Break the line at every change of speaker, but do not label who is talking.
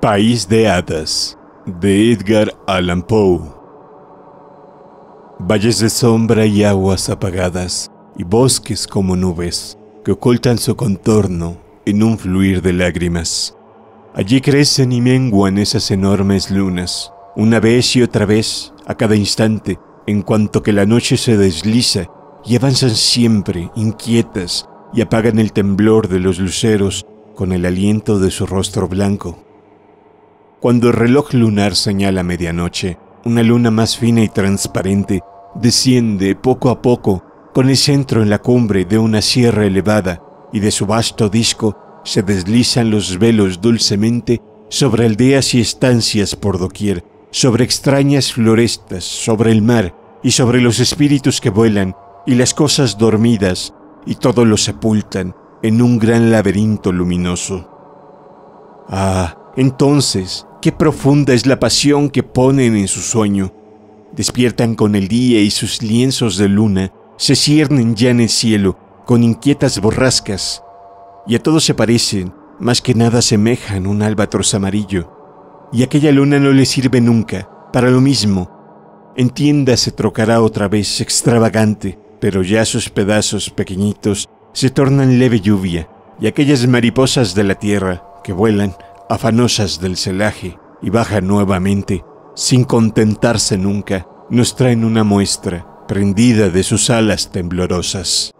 País de Hadas, de Edgar Allan Poe. Valles de sombra y aguas apagadas, y bosques como nubes, que ocultan su contorno en un fluir de lágrimas. Allí crecen y menguan esas enormes lunas, una vez y otra vez, a cada instante, en cuanto que la noche se desliza, y avanzan siempre, inquietas, y apagan el temblor de los luceros con el aliento de su rostro blanco. Cuando el reloj lunar señala medianoche, una luna más fina y transparente desciende poco a poco con el centro en la cumbre de una sierra elevada y de su vasto disco se deslizan los velos dulcemente sobre aldeas y estancias por doquier, sobre extrañas florestas, sobre el mar y sobre los espíritus que vuelan y las cosas dormidas y todo lo sepultan en un gran laberinto luminoso. Ah, entonces, qué profunda es la pasión que ponen en su sueño. Despiertan con el día y sus lienzos de luna se ciernen ya en el cielo con inquietas borrascas, y a todos se parecen, más que nada semejan un álbatros amarillo. Y aquella luna no le sirve nunca, para lo mismo. En se trocará otra vez extravagante, pero ya sus pedazos pequeñitos se tornan leve lluvia, y aquellas mariposas de la tierra que vuelan afanosas del celaje, y baja nuevamente, sin contentarse nunca, nos traen una muestra, prendida de sus alas temblorosas.